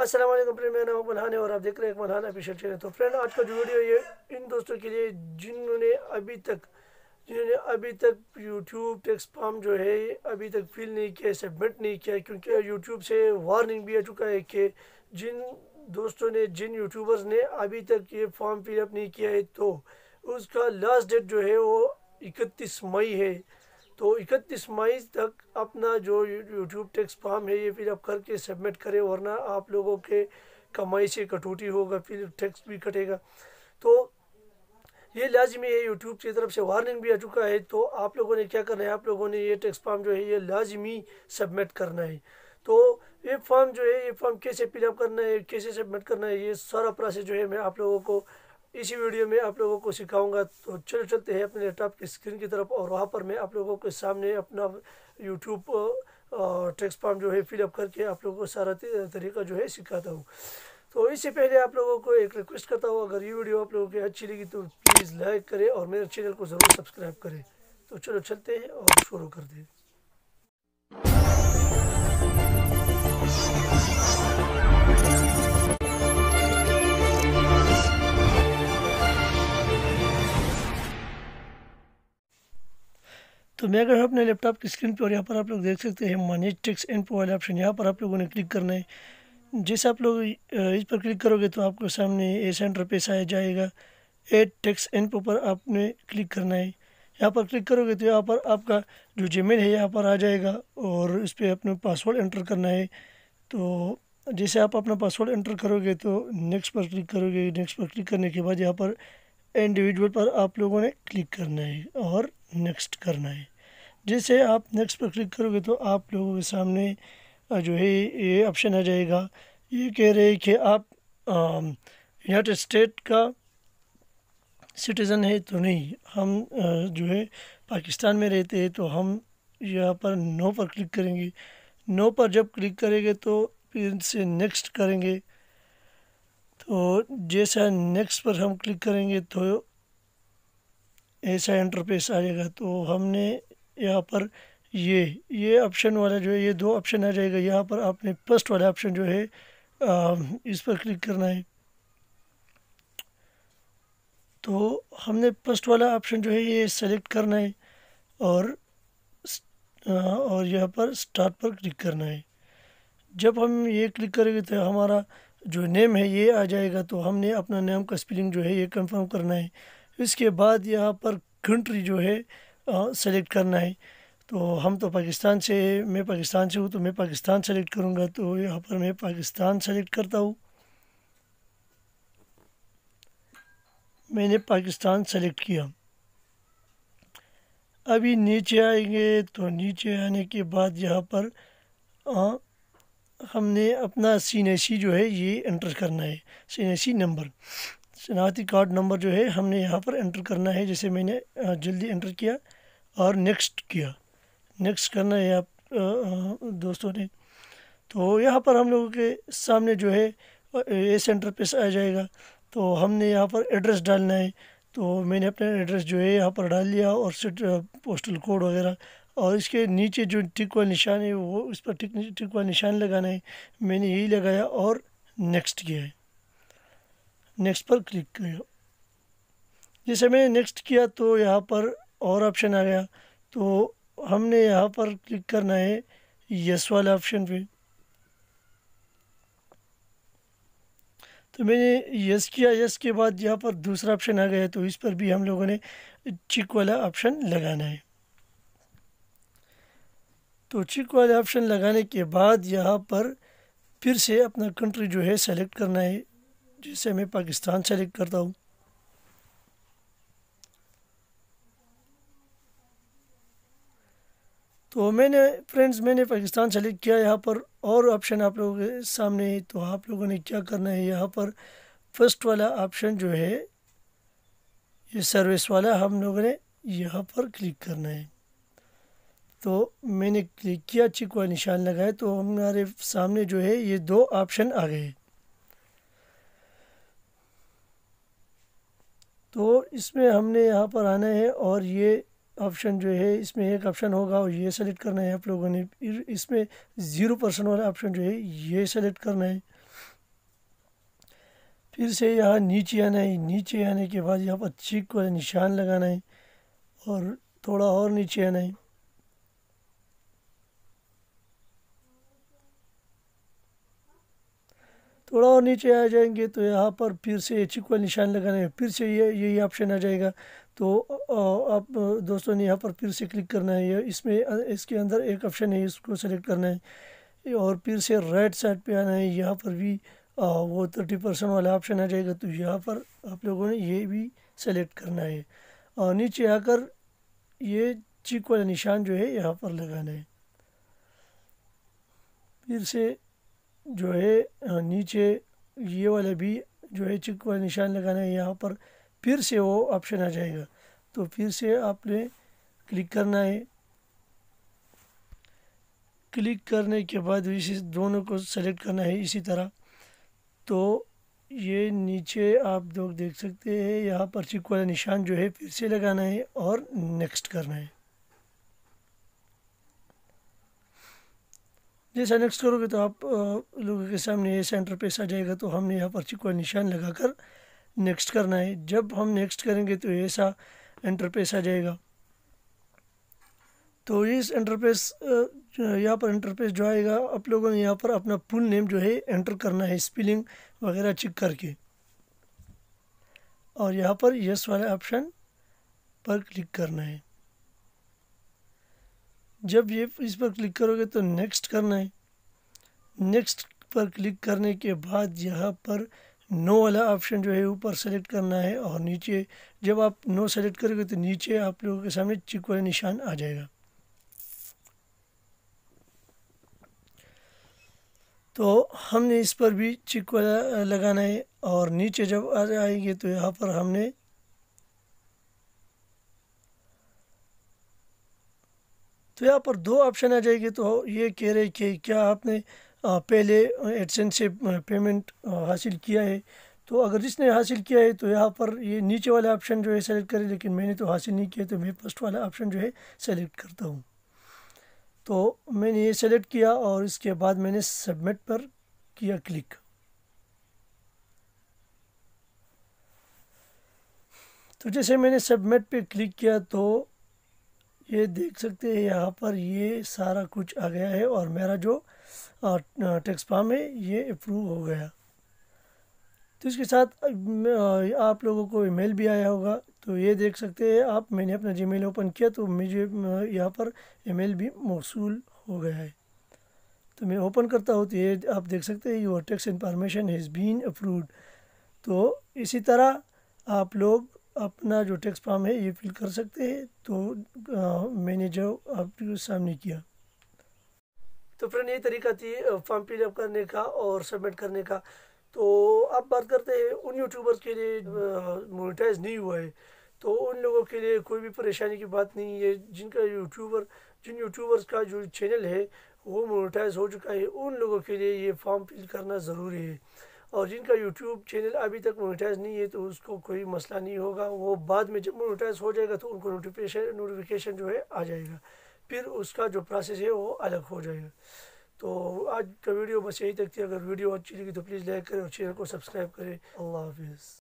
Aslam friend मैं नाम मलहान है और आप देख रहे हैं मलहान ऑफिशियल चैनल तो फ्रेंड आज का जो वीडियो ये इन दोस्तों के लिए जिन्होंने अभी तक जिन्होंने अभी तक यूट्यूब टैक्स फॉर्म जो है अभी तक फिल नहीं किया सबमिट नहीं किया क्योंकि यूट्यूब से वार्निंग भी आ चुका है कि जिन दोस्तों ने जिन यूट्यूबर्स ने अभी तक ये फॉर्म फिलअप नहीं किया है तो उसका लास्ट डेट जो है वो इकतीस मई है तो इकतीस मई तक अपना जो यूट्यूब टैक्स फॉर्म है ये फिर आप करके सबमिट करें वरना आप लोगों के कमाई से कटौती होगा फिर टैक्स भी कटेगा तो ये लाजमी है यूट्यूब की तरफ से वार्निंग भी आ चुका है तो आप लोगों ने क्या करना है आप लोगों ने ये टैक्स फॉर्म जो है ये लाजमी सबमिट करना है तो ये फॉर्म जो है ये फॉर्म कैसे फिलअप करना है कैसे सबमिट करना है ये सारा प्रोसेस जो है मैं आप लोगों को इसी वीडियो में आप लोगों को सिखाऊंगा तो चलो चलते हैं अपने लैपटॉप की स्क्रीन की तरफ और वहाँ पर मैं आप लोगों के सामने अपना यूट्यूब टेक्स फॉर्म जो है फिलअप करके आप लोगों को सारा तरीका जो है सिखाता हूँ तो इससे पहले आप लोगों को एक रिक्वेस्ट करता हूँ अगर ये वीडियो आप लोगों की अच्छी लगी तो प्लीज़ लाइक करें और मेरे चैनल को ज़रूर सब्सक्राइब करें तो चलो चलते हैं और शुरू कर दें तो मैं अगर अपने लैपटॉप की स्क्रीन पर और यहाँ पर आप लोग देख सकते हैं मैनेज टेक्स एंड वाले ऑप्शन यहाँ पर आप लोगों ने क्लिक करना है जैसे आप लोग इस पर क्लिक करोगे तो आपके सामने ए सेंटर पेश आया जाएगा एड टेक्स एंड पर आपने क्लिक करना है यहाँ पर क्लिक करोगे तो यहाँ पर आपका जो जीमेल है यहाँ पर आ जाएगा और इस पर अपने पासवर्ड एंटर करना है तो जैसे आप अपना पासवर्ड एंटर करोगे तो नेक्स्ट पर क्लिक करोगे नेक्स्ट पर क्लिक करने के बाद यहाँ पर इंडिविजुअल पर आप लोगों ने क्लिक करना है और नेक्स्ट करना है जैसे आप नेक्स्ट पर क्लिक करोगे तो आप लोगों के सामने जो है ये ऑप्शन आ जाएगा ये कह रहे हैं कि आप यूनाइटेड स्टेट का सिटीज़न है तो नहीं हम जो है पाकिस्तान में रहते हैं तो हम यहाँ पर नो पर क्लिक करेंगे नो पर जब क्लिक करेंगे तो फिर से नेक्स्ट करेंगे तो जैसा नेक्स्ट पर हम क्लिक करेंगे तो ऐसा इंटरफेस आ जाएगा तो हमने यहाँ पर ये ये ऑप्शन वाला जो है ये दो ऑप्शन आ जाएगा यहाँ पर आपने फर्स्ट वाला ऑप्शन जो है आ, इस पर क्लिक करना है तो हमने फर्स्ट वाला ऑप्शन जो है ये सेलेक्ट करना है और आ, और यहाँ पर स्टार्ट पर क्लिक करना है जब हम ये क्लिक करेंगे तो हमारा जो नेम है ये आ जाएगा तो हमने अपना नेम का स्पेलिंग जो है ये कंफर्म करना है इसके बाद यहाँ पर कंट्री जो है सेलेक्ट करना है तो हम तो पाकिस्तान से मैं पाकिस्तान से हूँ तो मैं पाकिस्तान सेलेक्ट करूँगा तो यहाँ पर मैं पाकिस्तान सेलेक्ट करता हूँ मैंने पाकिस्तान सेलेक्ट किया अभी नीचे आएंगे तो नीचे आने के बाद यहाँ पर आ, हमने अपना सीनेसी जो है ये एंटर करना है सीनेसी नंबर शनाती कार्ड नंबर जो है हमने यहाँ पर एंटर करना है जैसे मैंने जल्दी एंटर किया और नेक्स्ट किया नेक्स्ट करना है आप दोस्तों ने तो यहाँ पर हम लोगों के सामने जो है ये सेंटर पे आ जाएगा तो हमने यहाँ पर एड्रेस डालना है तो मैंने अपना एड्रेस जो है यहाँ पर डाल लिया और पोस्टल कोड वगैरह और इसके नीचे जो टिक वाला निशान है वो इस पर टिक टिक वाला निशान लगाना है मैंने यही लगाया और नेक्स्ट किया है नेक्स्ट पर क्लिक किया जैसे मैंने नेक्स्ट किया तो यहाँ पर और ऑप्शन आ गया तो हमने यहाँ पर क्लिक करना है यस वाले ऑप्शन पे तो मैंने यस किया यस के बाद यहाँ पर दूसरा ऑप्शन आ गया है तो इस पर भी हम लोगों ने चिक वाला ऑप्शन लगाना है तो चिक वाले ऑप्शन लगाने के बाद यहाँ पर फिर से अपना कंट्री जो है सेलेक्ट करना है जिसे मैं पाकिस्तान सेलेक्ट करता हूँ तो मैंने फ्रेंड्स मैंने पाकिस्तान सेलेक्ट किया यहाँ पर और ऑप्शन आप लोगों के सामने है तो आप लोगों ने क्या करना है यहाँ पर फर्स्ट वाला ऑप्शन जो है ये सर्विस वाला हम लोगों ने यहाँ पर क्लिक करना है तो मैंने क्लिक किया चिक निशान लगाया तो हमारे सामने जो है ये दो ऑप्शन आ गए तो इसमें हमने यहाँ पर आना है और ये ऑप्शन जो है इसमें एक ऑप्शन होगा और ये सेलेक्ट करना है आप लोगों ने इसमें ज़ीरो परसेंट वाला ऑप्शन जो है ये सेलेक्ट करना है फिर से यहाँ नीचे आना है नीचे आने के बाद यहाँ पर चीक वाला निशान लगाना है और थोड़ा और नीचे आना है थोड़ा और नीचे आ जाएंगे तो यहाँ पर फिर से एच इक्वल निशान लगाना है फिर से ये यही ऑप्शन आ जाएगा तो आप दोस्तों ने यहाँ पर फिर से क्लिक करना है इसमें इसके अंदर एक ऑप्शन है इसको सेलेक्ट करना है और फिर से राइट साइड पे आना है यहाँ पर भी आ, वो थर्टी परसेंट वाला ऑप्शन आ जाएगा तो यहाँ पर आप लोगों ने ये भी सेलेक्ट करना है और नीचे आकर ये चिक वाला निशान जो है यहाँ पर लगाना है फिर से जो है नीचे ये वाला भी जो है चिक वाला निशान लगाना है यहाँ पर फिर से वो ऑप्शन आ जाएगा तो फिर से आपने क्लिक करना है क्लिक करने के बाद इसी दोनों को सेलेक्ट करना है इसी तरह तो ये नीचे आप लोग देख सकते हैं यहाँ पर चिक वाला निशान जो है फिर से लगाना है और नेक्स्ट करना है जैसा नेक्स्ट करोगे तो आप लोगों के सामने ये सेंटर पे आ जाएगा तो हमने यहाँ पर्ची को निशान लगाकर नेक्स्ट करना है जब हम नेक्स्ट करेंगे तो ऐसा इंटरपेस आ जाएगा तो इस इंटरपेस यहाँ पर इंटरपेस जो आएगा आप लोगों ने यहाँ पर अपना फुल नेम जो है एंटर करना है स्पेलिंग वगैरह चेक करके और यहाँ पर यस वाले ऑप्शन पर क्लिक करना है जब ये इस पर क्लिक करोगे तो नेक्स्ट करना है नेक्स्ट पर क्लिक करने के बाद यहाँ पर नो वाला ऑप्शन जो है ऊपर सेलेक्ट करना है और नीचे जब आप नो सेलेक्ट करोगे तो नीचे आप लोगों के सामने चिक वाला निशान आ जाएगा तो हमने इस पर भी चिक वाला लगाना है और नीचे जब आ जाएंगे तो यहाँ पर हमने तो यहाँ पर दो ऑप्शन आ जाएगी तो ये कह रहे कि क्या आपने पहले एडसन से पेमेंट हासिल किया है तो अगर जिसने हासिल किया है तो यहाँ पर ये नीचे वाला ऑप्शन जो है सेलेक्ट करें लेकिन मैंने तो हासिल नहीं किया तो मैं फर्स्ट वाला ऑप्शन जो है सेलेक्ट करता हूँ तो मैंने ये सेलेक्ट किया और इसके बाद मैंने सबमिट पर किया क्लिक तो जैसे मैंने सबमिट पे क्लिक किया तो ये देख सकते हैं यहाँ पर ये सारा कुछ आ गया है और मेरा जो टैक्स फार्म है ये अप्रूव हो गया तो इसके साथ आप लोगों को ईमेल भी आया होगा तो ये देख सकते हैं आप मैंने अपना जीमेल ओपन किया तो मुझे यहाँ पर ईमेल भी मौसू हो गया है तो मैं ओपन करता हूँ तो ये आप देख सकते हैं your tax information has been approved तो इसी तरह आप लोग अपना जो टैक्स फॉर्म है ये फिल कर सकते हैं तो मैंने जो आपके सामने किया तो फ्रेंड ये तरीका थी फॉर्म फिलअप करने का और सबमिट करने का तो अब बात करते हैं उन यूट्यूबर्स के लिए मोनिटाइज नहीं हुआ है तो उन लोगों के लिए कोई भी परेशानी की बात नहीं है जिनका यूट्यूबर जिन यूट्यूबर्स का जो चैनल है वो मोनिटाइज हो चुका है उन लोगों के लिए ये फॉर्म फिल करना ज़रूरी है और जिनका यूट्यूब चैनल अभी तक मोनेटाइज नहीं है तो उसको कोई मसला नहीं होगा वो बाद में जब मोनेटाइज हो जाएगा तो उनको नोटिफिकेशन नोटिफिकेशन जो है आ जाएगा फिर उसका जो प्रोसेस है वो अलग हो जाएगा तो आज का वीडियो बस यही तक थी अगर वीडियो अच्छी लगी तो प्लीज़ लाइक करें और चैनल को सब्सक्राइब करें अल्लाह हाफिज़